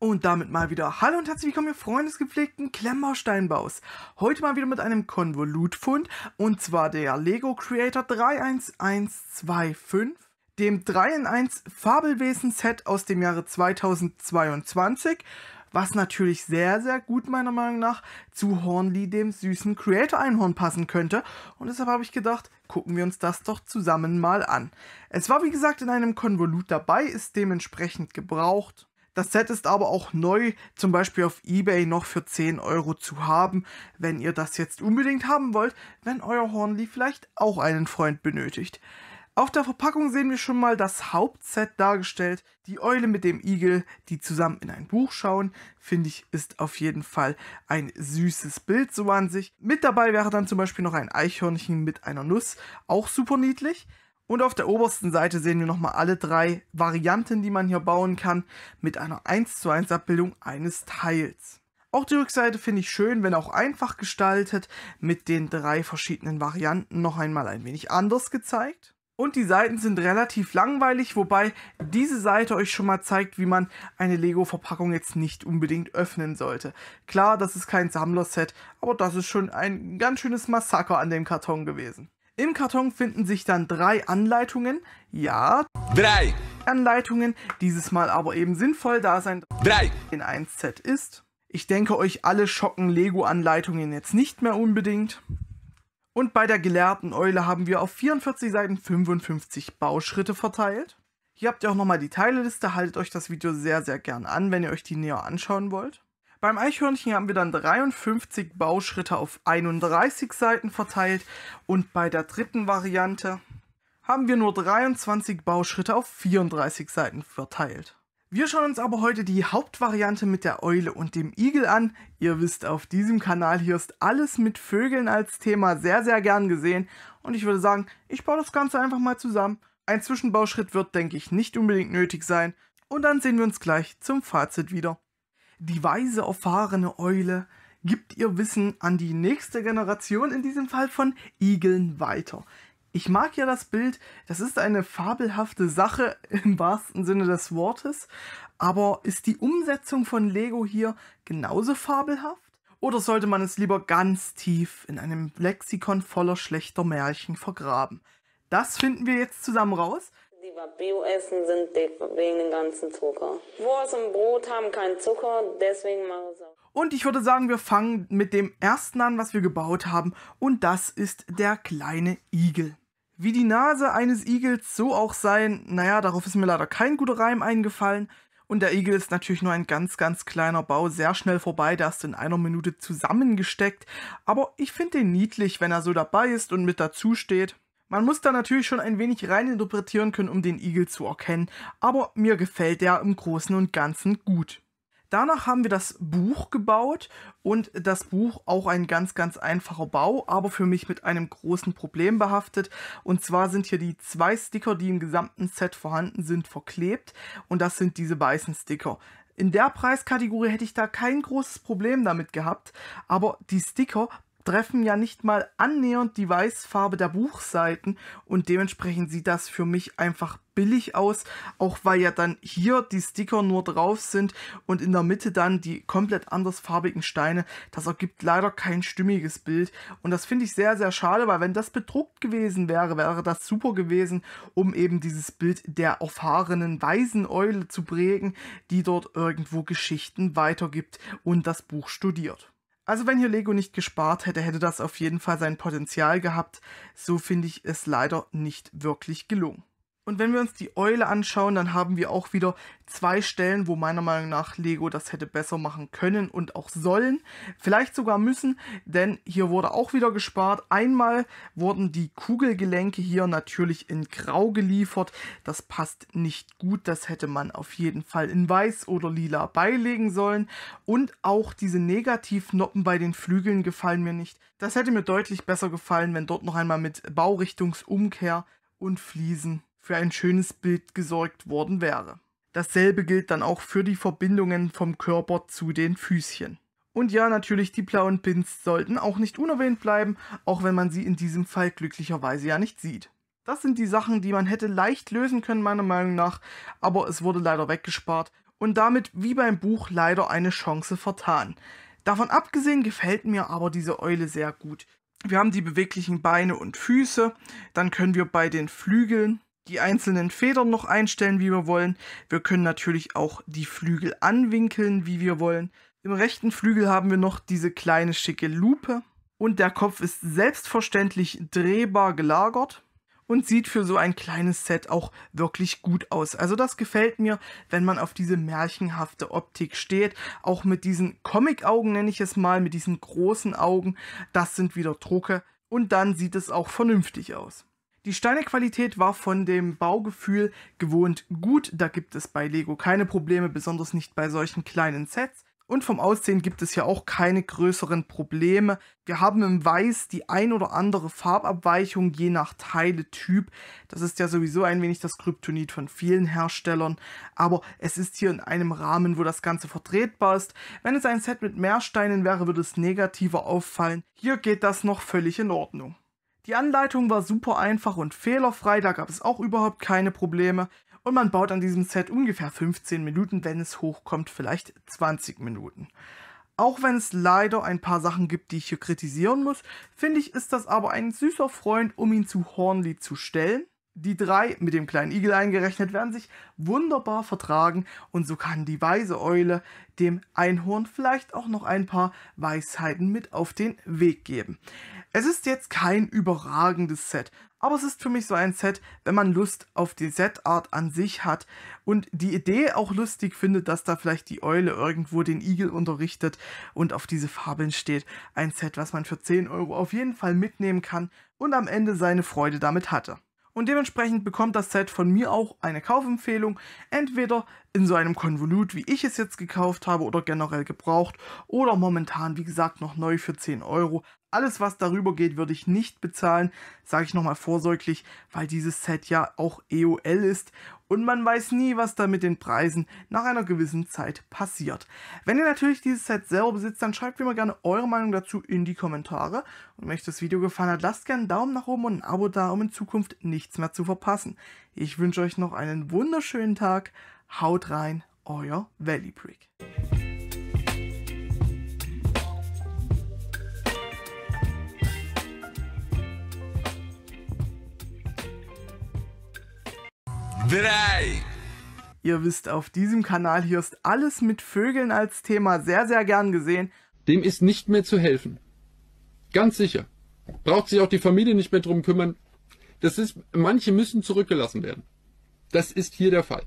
Und damit mal wieder Hallo und herzlich willkommen, ihr freundesgepflegten Klemmersteinbaus. Heute mal wieder mit einem Konvolutfund und zwar der Lego Creator 31125, dem 3 in 1 Fabelwesen Set aus dem Jahre 2022, was natürlich sehr, sehr gut meiner Meinung nach zu Hornly, dem süßen Creator Einhorn, passen könnte. Und deshalb habe ich gedacht, gucken wir uns das doch zusammen mal an. Es war wie gesagt in einem Konvolut dabei, ist dementsprechend gebraucht das Set ist aber auch neu, zum Beispiel auf eBay noch für 10 Euro zu haben, wenn ihr das jetzt unbedingt haben wollt, wenn euer Hornly vielleicht auch einen Freund benötigt. Auf der Verpackung sehen wir schon mal das Hauptset dargestellt. Die Eule mit dem Igel, die zusammen in ein Buch schauen, finde ich, ist auf jeden Fall ein süßes Bild so an sich. Mit dabei wäre dann zum Beispiel noch ein Eichhörnchen mit einer Nuss, auch super niedlich. Und auf der obersten Seite sehen wir nochmal alle drei Varianten, die man hier bauen kann, mit einer 1 zu 1 Abbildung eines Teils. Auch die Rückseite finde ich schön, wenn auch einfach gestaltet, mit den drei verschiedenen Varianten noch einmal ein wenig anders gezeigt. Und die Seiten sind relativ langweilig, wobei diese Seite euch schon mal zeigt, wie man eine Lego-Verpackung jetzt nicht unbedingt öffnen sollte. Klar, das ist kein Sammlerset, aber das ist schon ein ganz schönes Massaker an dem Karton gewesen. Im Karton finden sich dann drei Anleitungen. Ja. Drei. Anleitungen, dieses Mal aber eben sinnvoll, da sein drei in 1Z ist. Ich denke, euch alle schocken Lego-Anleitungen jetzt nicht mehr unbedingt. Und bei der gelehrten Eule haben wir auf 44 Seiten 55 Bauschritte verteilt. Hier habt ihr auch nochmal die Teileliste, haltet euch das Video sehr, sehr gern an, wenn ihr euch die näher anschauen wollt. Beim Eichhörnchen haben wir dann 53 Bauschritte auf 31 Seiten verteilt und bei der dritten Variante haben wir nur 23 Bauschritte auf 34 Seiten verteilt. Wir schauen uns aber heute die Hauptvariante mit der Eule und dem Igel an. Ihr wisst, auf diesem Kanal hier ist alles mit Vögeln als Thema sehr, sehr gern gesehen. Und ich würde sagen, ich baue das Ganze einfach mal zusammen. Ein Zwischenbauschritt wird, denke ich, nicht unbedingt nötig sein. Und dann sehen wir uns gleich zum Fazit wieder. Die weise erfahrene Eule gibt ihr Wissen an die nächste Generation, in diesem Fall von Igeln, weiter. Ich mag ja das Bild, das ist eine fabelhafte Sache im wahrsten Sinne des Wortes, aber ist die Umsetzung von Lego hier genauso fabelhaft? Oder sollte man es lieber ganz tief in einem Lexikon voller schlechter Märchen vergraben? Das finden wir jetzt zusammen raus. Aber Bioessen sind dick wegen dem ganzen Zucker. Wurst und Brot haben keinen Zucker, deswegen mache ich es auch. Und ich würde sagen, wir fangen mit dem ersten an, was wir gebaut haben. Und das ist der kleine Igel. Wie die Nase eines Igels so auch sein, naja, darauf ist mir leider kein guter Reim eingefallen. Und der Igel ist natürlich nur ein ganz, ganz kleiner Bau, sehr schnell vorbei, der ist in einer Minute zusammengesteckt. Aber ich finde ihn niedlich, wenn er so dabei ist und mit dazu steht. Man muss da natürlich schon ein wenig rein interpretieren können, um den Igel zu erkennen, aber mir gefällt der im Großen und Ganzen gut. Danach haben wir das Buch gebaut und das Buch auch ein ganz, ganz einfacher Bau, aber für mich mit einem großen Problem behaftet. Und zwar sind hier die zwei Sticker, die im gesamten Set vorhanden sind, verklebt und das sind diese weißen Sticker. In der Preiskategorie hätte ich da kein großes Problem damit gehabt, aber die Sticker treffen ja nicht mal annähernd die Weißfarbe der Buchseiten und dementsprechend sieht das für mich einfach billig aus, auch weil ja dann hier die Sticker nur drauf sind und in der Mitte dann die komplett andersfarbigen Steine. Das ergibt leider kein stimmiges Bild und das finde ich sehr, sehr schade, weil wenn das bedruckt gewesen wäre, wäre das super gewesen, um eben dieses Bild der erfahrenen Weiseneule zu prägen, die dort irgendwo Geschichten weitergibt und das Buch studiert. Also wenn hier Lego nicht gespart hätte, hätte das auf jeden Fall sein Potenzial gehabt. So finde ich es leider nicht wirklich gelungen. Und wenn wir uns die Eule anschauen, dann haben wir auch wieder zwei Stellen, wo meiner Meinung nach Lego das hätte besser machen können und auch sollen. Vielleicht sogar müssen, denn hier wurde auch wieder gespart. Einmal wurden die Kugelgelenke hier natürlich in Grau geliefert. Das passt nicht gut. Das hätte man auf jeden Fall in Weiß oder Lila beilegen sollen. Und auch diese Negativnoppen bei den Flügeln gefallen mir nicht. Das hätte mir deutlich besser gefallen, wenn dort noch einmal mit Baurichtungsumkehr und Fliesen für ein schönes Bild gesorgt worden wäre. Dasselbe gilt dann auch für die Verbindungen vom Körper zu den Füßchen. Und ja, natürlich, die blauen Pins sollten auch nicht unerwähnt bleiben, auch wenn man sie in diesem Fall glücklicherweise ja nicht sieht. Das sind die Sachen, die man hätte leicht lösen können, meiner Meinung nach, aber es wurde leider weggespart und damit wie beim Buch leider eine Chance vertan. Davon abgesehen gefällt mir aber diese Eule sehr gut. Wir haben die beweglichen Beine und Füße, dann können wir bei den Flügeln die einzelnen Federn noch einstellen, wie wir wollen. Wir können natürlich auch die Flügel anwinkeln, wie wir wollen. Im rechten Flügel haben wir noch diese kleine schicke Lupe. Und der Kopf ist selbstverständlich drehbar gelagert und sieht für so ein kleines Set auch wirklich gut aus. Also das gefällt mir, wenn man auf diese märchenhafte Optik steht. Auch mit diesen Comic-Augen nenne ich es mal, mit diesen großen Augen. Das sind wieder Drucke und dann sieht es auch vernünftig aus. Die Steinequalität war von dem Baugefühl gewohnt gut, da gibt es bei Lego keine Probleme, besonders nicht bei solchen kleinen Sets. Und vom Aussehen gibt es ja auch keine größeren Probleme. Wir haben im Weiß die ein oder andere Farbabweichung je nach Teiletyp. Das ist ja sowieso ein wenig das Kryptonit von vielen Herstellern. Aber es ist hier in einem Rahmen, wo das Ganze vertretbar ist. Wenn es ein Set mit mehr Steinen wäre, würde es negativer auffallen. Hier geht das noch völlig in Ordnung. Die Anleitung war super einfach und fehlerfrei, da gab es auch überhaupt keine Probleme. Und man baut an diesem Set ungefähr 15 Minuten, wenn es hochkommt, vielleicht 20 Minuten. Auch wenn es leider ein paar Sachen gibt, die ich hier kritisieren muss, finde ich, ist das aber ein süßer Freund, um ihn zu Hornley zu stellen. Die drei, mit dem kleinen Igel eingerechnet, werden sich wunderbar vertragen und so kann die weise Eule dem Einhorn vielleicht auch noch ein paar Weisheiten mit auf den Weg geben. Es ist jetzt kein überragendes Set, aber es ist für mich so ein Set, wenn man Lust auf die Setart an sich hat und die Idee auch lustig findet, dass da vielleicht die Eule irgendwo den Igel unterrichtet und auf diese Fabeln steht. Ein Set, was man für 10 Euro auf jeden Fall mitnehmen kann und am Ende seine Freude damit hatte. Und dementsprechend bekommt das Set von mir auch eine Kaufempfehlung, entweder in so einem Konvolut, wie ich es jetzt gekauft habe oder generell gebraucht oder momentan, wie gesagt, noch neu für 10 Euro, alles, was darüber geht, würde ich nicht bezahlen, sage ich nochmal vorsorglich, weil dieses Set ja auch EOL ist und man weiß nie, was da mit den Preisen nach einer gewissen Zeit passiert. Wenn ihr natürlich dieses Set selber besitzt, dann schreibt mir mal gerne eure Meinung dazu in die Kommentare. Und wenn euch das Video gefallen hat, lasst gerne einen Daumen nach oben und ein Abo da, um in Zukunft nichts mehr zu verpassen. Ich wünsche euch noch einen wunderschönen Tag. Haut rein, euer Valley Prick. drei. Ihr wisst, auf diesem Kanal hier ist alles mit Vögeln als Thema sehr, sehr gern gesehen. Dem ist nicht mehr zu helfen. Ganz sicher. Braucht sich auch die Familie nicht mehr drum kümmern. Das ist, manche müssen zurückgelassen werden. Das ist hier der Fall.